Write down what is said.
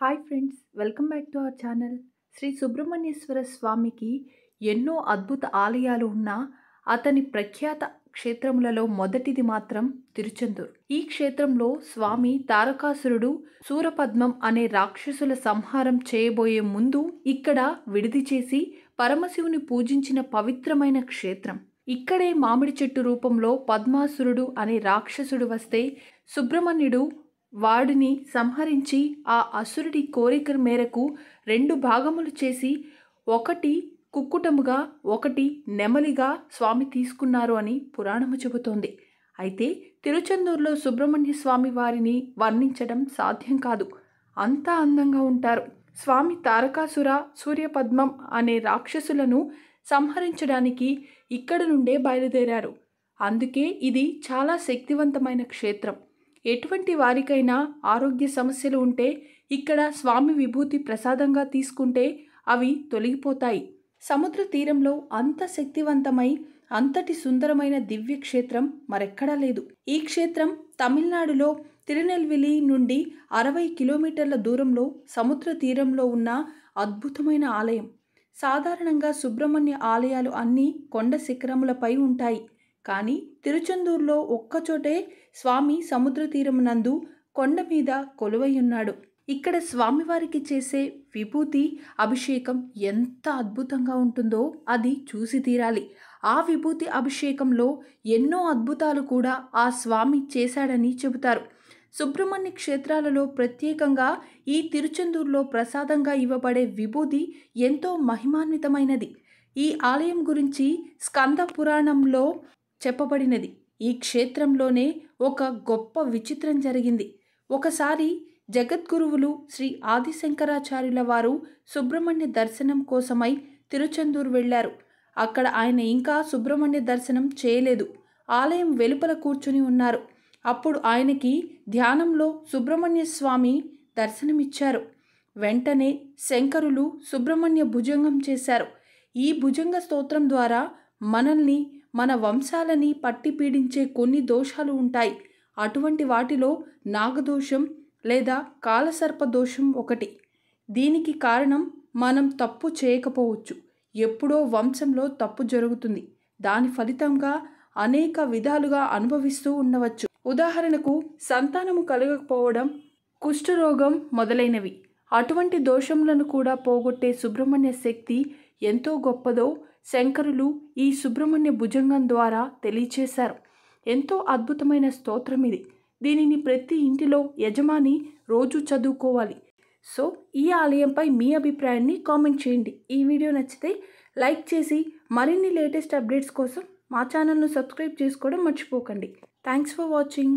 hi friends welcome back to our channel Shri Subrahmanyeshwara స్వామికి ఎన్నో అద్భుత ఆలయాలు ఉన్నా అతని ప్రఖ్యాత క్షేత్రములలో మొదటిది మాత్రం తిరుచెందూరు ఈ క్షేత్రంలో స్వామి తారకాసురుడు సూరపద్మం అనే రాక్షసుల సంహారం చేయబోయే ముందు ఇక్కడ విడిది చేసి పరమశివుని పూజించిన పవిత్రమైన క్షేత్రం ఇక్కడే మామిడి చెట్టు రూపంలో పద్మాసురుడు అనే రాక్షసుడు వస్తే సుబ్రహ్మణ్యుడు వాడిని సంహరించి ఆ అసురుడి కోరిక మేరకు రెండు భాగములు చేసి ఒకటి కుక్కుటముగా ఒకటి నెమలిగా స్వామి తీసుకున్నారు అని పురాణము చెబుతోంది అయితే తిరుచెందూరులో సుబ్రహ్మణ్య స్వామి వారిని వర్ణించడం సాధ్యం కాదు అంతా అందంగా ఉంటారు స్వామి తారకాసుర సూర్యపద్మం అనే రాక్షసులను సంహరించడానికి ఇక్కడ నుండే బయలుదేరారు అందుకే ఇది చాలా శక్తివంతమైన క్షేత్రం ఎటువంటి వారికైనా ఆరోగ్య సమస్యలు ఉంటే ఇక్కడ స్వామి విభూతి ప్రసాదంగా తీసుకుంటే అవి తొలగిపోతాయి సముద్ర తీరంలో అంత శక్తివంతమై అంతటి సుందరమైన దివ్యక్షేత్రం మరెక్కడా లేదు ఈ క్షేత్రం తమిళనాడులో తిరునెల్వేలి నుండి అరవై కిలోమీటర్ల దూరంలో సముద్ర తీరంలో ఉన్న అద్భుతమైన ఆలయం సాధారణంగా సుబ్రహ్మణ్య ఆలయాలు అన్నీ కొండ శిఖరములపై ఉంటాయి కానీ తిరుచెందూరులో ఒక్కచోటే స్వామి సముద్ర తీరమునందు కొండ మీద కొలువయ్యున్నాడు ఇక్కడ స్వామివారికి చేసే విభూతి అభిషేకం ఎంత అద్భుతంగా ఉంటుందో అది చూసి తీరాలి ఆ విభూతి అభిషేకంలో ఎన్నో అద్భుతాలు కూడా ఆ స్వామి చేశాడని చెబుతారు సుబ్రహ్మణ్య క్షేత్రాలలో ప్రత్యేకంగా ఈ తిరుచెందూరులో ప్రసాదంగా ఇవ్వబడే విభూతి ఎంతో మహిమాన్వితమైనది ఈ ఆలయం గురించి స్కంద పురాణంలో చెప్పబడినది ఈ క్షేత్రంలోనే ఒక గొప్ప విచిత్రం జరిగింది ఒకసారి జగద్గురువులు శ్రీ ఆదిశంకరాచార్యుల వారు సుబ్రహ్మణ్య దర్శనం కోసమై తిరుచందూరు వెళ్ళారు అక్కడ ఆయన ఇంకా సుబ్రహ్మణ్య దర్శనం చేయలేదు ఆలయం వెలుపల కూర్చుని ఉన్నారు అప్పుడు ఆయనకి ధ్యానంలో సుబ్రహ్మణ్య స్వామి దర్శనమిచ్చారు వెంటనే శంకరులు సుబ్రహ్మణ్య భుజంగం చేశారు ఈ భుజంగ స్తోత్రం ద్వారా మనల్ని మన వంశాలని పట్టి పీడించే కొన్ని దోషాలు ఉంటాయి అటువంటి వాటిలో నాగదోషం లేదా కాలసర్ప దోషం ఒకటి దీనికి కారణం మనం తప్పు చేయకపోవచ్చు ఎప్పుడో వంశంలో తప్పు జరుగుతుంది దాని ఫలితంగా అనేక విధాలుగా అనుభవిస్తూ ఉండవచ్చు ఉదాహరణకు సంతానము కలగకపోవడం కుష్ఠరోగం మొదలైనవి అటువంటి దోషములను కూడా పోగొట్టే సుబ్రహ్మణ్య శక్తి ఎంతో గొప్పదో శంకరులు ఈ సుబ్రహ్మణ్య భుజంగం ద్వారా తెలియచేశారు ఎంతో అద్భుతమైన స్తోత్రం ఇది దీనిని ప్రతి ఇంటిలో యజమాని రోజు చదువుకోవాలి సో ఈ ఆలయంపై మీ అభిప్రాయాన్ని కామెంట్ చేయండి ఈ వీడియో నచ్చితే లైక్ చేసి మరిన్ని లేటెస్ట్ అప్డేట్స్ కోసం మా ఛానల్ను సబ్స్క్రైబ్ చేసుకోవడం మర్చిపోకండి థ్యాంక్స్ ఫర్ వాచింగ్